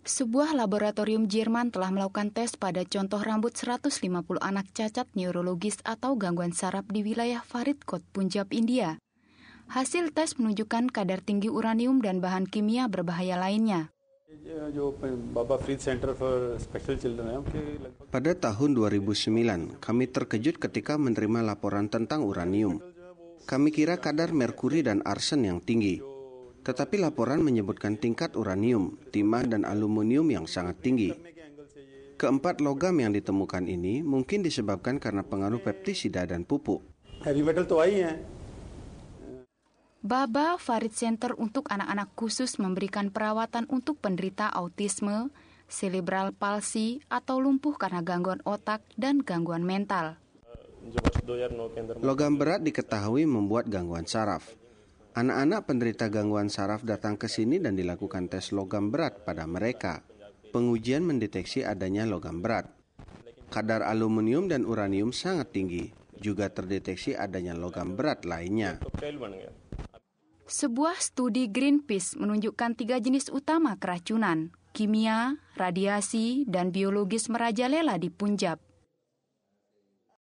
Sebuah laboratorium Jerman telah melakukan tes pada contoh rambut 150 anak cacat neurologis atau gangguan saraf di wilayah Faridkot, Punjab, India. Hasil tes menunjukkan kadar tinggi uranium dan bahan kimia berbahaya lainnya. Pada tahun 2009, kami terkejut ketika menerima laporan tentang uranium. Kami kira kadar merkuri dan arsen yang tinggi, tetapi laporan menyebutkan tingkat uranium, timah, dan aluminium yang sangat tinggi. Keempat logam yang ditemukan ini mungkin disebabkan karena pengaruh peptisida dan pupuk. Ya. Baba Farid Center untuk anak-anak khusus memberikan perawatan untuk penderita autisme, cerebral palsy atau lumpuh karena gangguan otak dan gangguan mental. Eh, logam berat diketahui membuat gangguan saraf. Anak-anak penderita gangguan saraf datang ke sini dan dilakukan tes logam berat pada mereka. Pengujian mendeteksi adanya logam berat. Kadar aluminium dan uranium sangat tinggi, juga terdeteksi adanya logam berat lainnya. Sebuah studi Greenpeace menunjukkan tiga jenis utama keracunan, kimia, radiasi, dan biologis merajalela di Punjab.